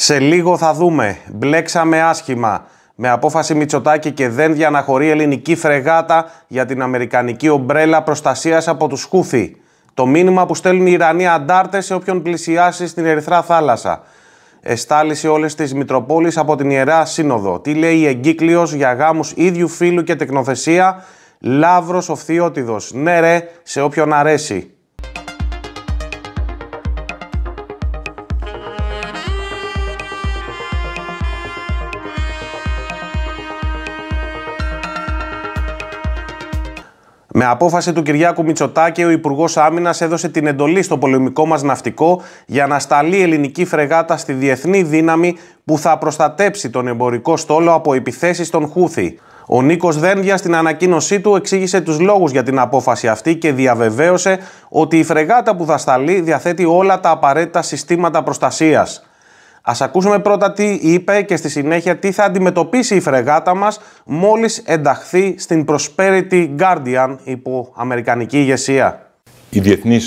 Σε λίγο θα δούμε. Μπλέξαμε άσχημα. Με απόφαση Μητσοτάκη και δεν διαναχωρεί ελληνική φρεγάτα για την αμερικανική ομπρέλα προστασίας από τους Χούθη. Το μήνυμα που στέλνουν οι Ιρανοί αντάρτες σε όποιον πλησιάσει στην Ερυθρά θάλασσα. Εστάλησε όλες τις Μητροπόλεις από την Ιερά Σύνοδο. Τι λέει η εγκύκλειος για γάμους ίδιου φίλου και τεκνοθεσία. Λαύρος ο Ναι ρε, σε όποιον αρέσει. Με απόφαση του Κυριάκου Μητσοτάκη, ο Υπουργός Άμυνας έδωσε την εντολή στο πολεμικό μας ναυτικό για να σταλεί ελληνική φρεγάτα στη διεθνή δύναμη που θα προστατέψει τον εμπορικό στόλο από επιθέσεις των Χούθη. Ο Νίκος Δένδια στην ανακοίνωσή του εξήγησε τους λόγους για την απόφαση αυτή και διαβεβαίωσε ότι η φρεγάτα που θα σταλεί διαθέτει όλα τα απαραίτητα συστήματα προστασίας. Ας ακούσουμε πρώτα τι είπε και στη συνέχεια τι θα αντιμετωπίσει η φρεγάτα μας μόλις ενταχθεί στην Prosperity Guardian υπό Αμερικανική ηγεσία. Η διεθνής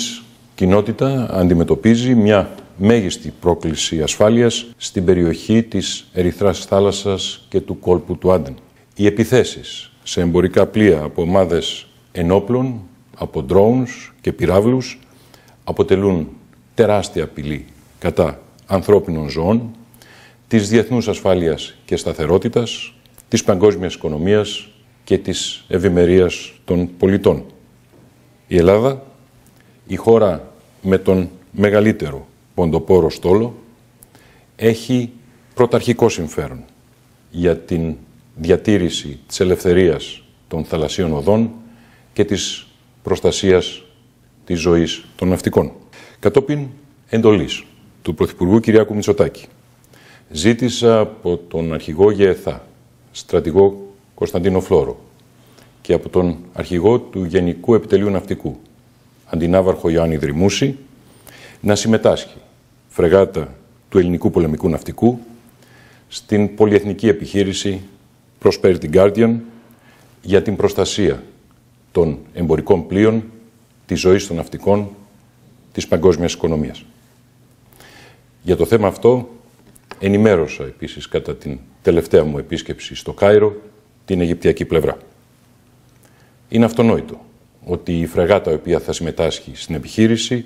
κοινότητα αντιμετωπίζει μια μέγιστη πρόκληση ασφάλειας στην περιοχή της Ερυθράς θάλασσας και του κόλπου του Άντεν. Οι επιθέσεις σε εμπορικά πλοία από ομάδες ενόπλων, από ντρόουνς και πυράβλους αποτελούν τεράστια απειλή κατά ανθρώπινων ζώων, της διεθνούς ασφάλειας και σταθερότητας, της παγκόσμιας οικονομίας και της ευημερίας των πολιτών. Η Ελλάδα, η χώρα με τον μεγαλύτερο ποντοπόρο στόλο, έχει πρωταρχικό συμφέρον για την διατήρηση της ελευθερίας των θαλασσίων οδών και της προστασίας της ζωής των ναυτικών. Κατόπιν εντολής του Πρωθυπουργού Κυριάκου Μητσοτάκη. Ζήτησα από τον αρχηγό ΓΕΘΑ, στρατηγό Κωνσταντίνο Φλόρο και από τον αρχηγό του Γενικού Επιτελείου Ναυτικού, αντινάβαρχο Ιωάννη Δρυμούση, να συμμετάσχει φρεγάτα του ελληνικού πολεμικού ναυτικού στην πολυεθνική επιχείρηση Prosperity Guardian για την προστασία των εμπορικών πλοίων, της ζωής των ναυτικών, της παγκόσμιας οικονομίας. Για το θέμα αυτό ενημέρωσα επίσης κατά την τελευταία μου επίσκεψη στο Κάιρο την Αιγυπτιακή πλευρά. Είναι αυτονόητο ότι η φρεγάτα η οποία θα συμμετάσχει στην επιχείρηση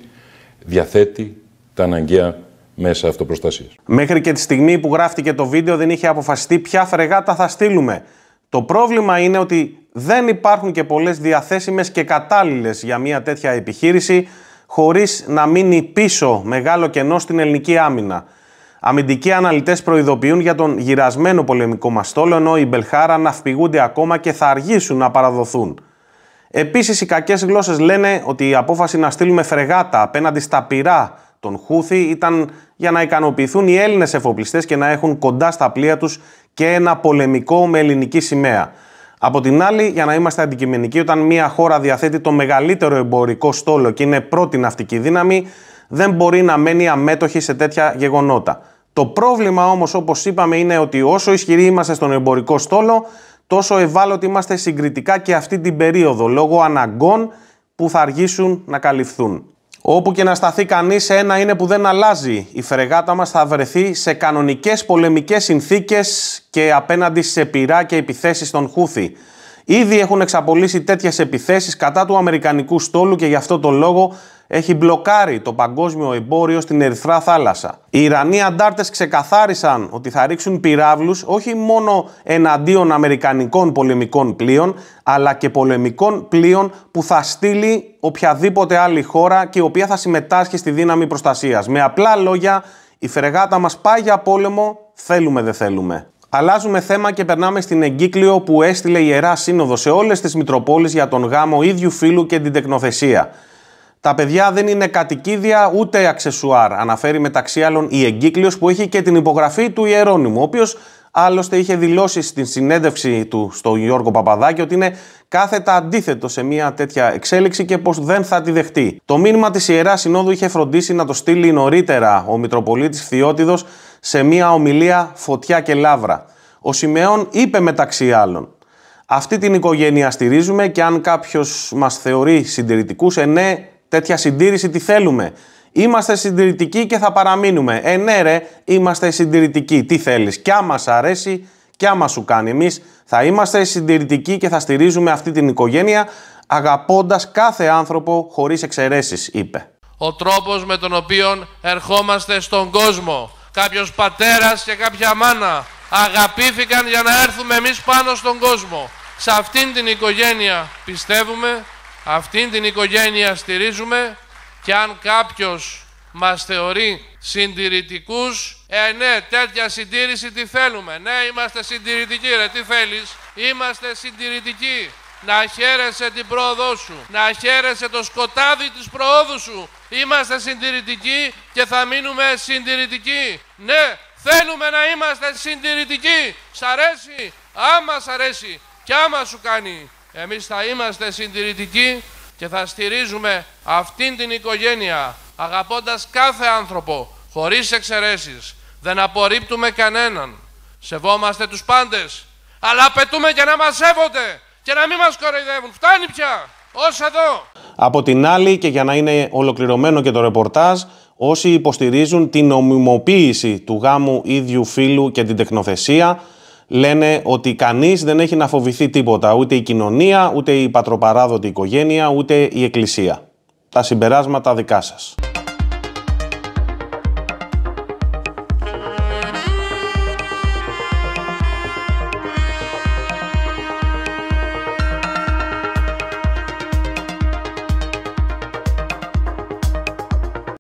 διαθέτει τα αναγκαία μέσα αυτοπροστασίας. Μέχρι και τη στιγμή που γράφτηκε το βίντεο δεν είχε αποφασιστεί ποια φρεγάτα θα στείλουμε. Το πρόβλημα είναι ότι δεν υπάρχουν και πολλές διαθέσιμες και κατάλληλες για μια τέτοια επιχείρηση χωρίς να μείνει πίσω μεγάλο κενό στην ελληνική άμυνα. Αμυντικοί αναλυτές προειδοποιούν για τον γυρασμένο πολεμικό στόλο, ενώ οι Μπελχάρα ναυπηγούνται ακόμα και θα αργήσουν να παραδοθούν. Επίσης, οι κακές γλώσσες λένε ότι η απόφαση να στείλουμε φρεγάτα απέναντι στα πυρά των Χούθη ήταν για να ικανοποιηθούν οι Έλληνες εφοπλιστές και να έχουν κοντά στα πλοία τους και ένα πολεμικό με ελληνική σημαία. Από την άλλη, για να είμαστε αντικειμενικοί, όταν μια χώρα διαθέτει το μεγαλύτερο εμπορικό στόλο και είναι πρώτη ναυτική δύναμη, δεν μπορεί να μένει αμέτωχη σε τέτοια γεγονότα. Το πρόβλημα όμως, όπως είπαμε, είναι ότι όσο ισχυροί είμαστε στον εμπορικό στόλο, τόσο ευάλωτοι είμαστε συγκριτικά και αυτή την περίοδο, λόγω αναγκών που θα αργήσουν να καλυφθούν. Όπου και να σταθεί κανείς, ένα είναι που δεν αλλάζει. Η φρεγάτα μας θα βρεθεί σε κανονικές πολεμικές συνθήκες και απέναντι σε πειρά και επιθέσεις των Χούθη. Ήδη έχουν εξαπολύσει τέτοιες επιθέσεις κατά του Αμερικανικού στόλου και γι' αυτό το λόγο έχει μπλοκάρει το παγκόσμιο εμπόριο στην Ερυθρά Θάλασσα. Οι Ιρανοί αντάρτες ξεκαθάρισαν ότι θα ρίξουν πυράβλους όχι μόνο εναντίον Αμερικανικών πολεμικών πλοίων, αλλά και πολεμικών πλοίων που θα στείλει οποιαδήποτε άλλη χώρα και η οποία θα συμμετάσχει στη δύναμη προστασίας. Με απλά λόγια, η φρεγάτα μας πάει για πόλεμο, θέλουμε δεν θέλουμε. Αλλάζουμε θέμα και περνάμε στην εγκύκλιο που έστειλε η Ιερά Σύνοδος σε όλες τις Μητροπόλεις για τον γάμο ίδιου φίλου και την τεκνοθεσία. Τα παιδιά δεν είναι κατοικίδια ούτε αξεσουάρ, αναφέρει μεταξύ άλλων η εγκύκλιος που έχει και την υπογραφή του Ιερώνυμου, ο οποίος άλλωστε είχε δηλώσει στην συνέντευξη του στον Γιώργο Παπαδάκη ότι είναι κάθετα αντίθετο σε μια τέτοια εξέλιξη και πως δεν θα τη δεχτεί. Το μήνυμα της Ιεράς Συνόδου είχε φροντίσει να το στείλει νωρίτερα ο Μητροπολίτης Θεότιδος σε μία ομιλία «Φωτιά και Λάβρα». Ο Σιμεών είπε μεταξύ άλλων «Αυτή την οικογένεια στηρίζουμε και αν κάποιος μας θεωρεί συντηρητικούς, ε ναι, τέτοια συντήρηση τι θέλουμε. Είμαστε συντηρητικοί και θα παραμείνουμε. Ε ναι ρε, είμαστε συντηρητικοί. Τι θέλεις, κι άμα σ' αρέσει, κι άμα σου κάνει εμείς. θα είμαστε συντηρητικοί και θα στηρίζουμε αυτή την οικογένεια αγαπώντας κάθε άνθρωπο χωρίς εξαιρέσεις», είπε. Ο τρόπος με τον οποίο ερχόμαστε στον κόσμο κάποιος πατέρας και κάποια μάνα αγαπήθηκαν για να έρθουμε εμείς πάνω στον κόσμο. Σε αυτήν την οικογένεια πιστεύουμε, αυτήν την οικογένεια στηρίζουμε και αν κάποιος μας θεωρεί συντηρητικούς, ε ναι, τέτοια συντήρηση τι θέλουμε. Ναι, είμαστε συντηρητικοί ρε, τι θέλεις. Είμαστε συντηρητικοί να χαίρεσαι την πρόοδό σου, να χαίρεσαι το σκοτάδι της προόδου σου. Είμαστε συντηρητικοί και θα μείνουμε συντηρητικοί. Ναι, θέλουμε να είμαστε συντηρητικοί. Σ' αρέσει, άμα σ' αρέσει και άμα σου κάνει. Εμείς θα είμαστε συντηρητικοί και θα στηρίζουμε αυτήν την οικογένεια, αγαπώντας κάθε άνθρωπο, χωρίς εξαιρέσεις. Δεν απορρίπτουμε κανέναν. Σεβόμαστε τους πάντες, αλλά απαιτούμε και να μας σέβονται και να μην μας κοροϊδεύουν. Φτάνει πια. Όσα εδώ. Από την άλλη και για να είναι ολοκληρωμένο και το ρεπορτάζ, όσοι υποστηρίζουν την ομιμοποίηση του γάμου ίδιου φίλου και την τεχνοθεσία, λένε ότι κανείς δεν έχει να φοβηθεί τίποτα, ούτε η κοινωνία, ούτε η πατροπαράδοτη οικογένεια, ούτε η εκκλησία. Τα συμπεράσματα δικά σας.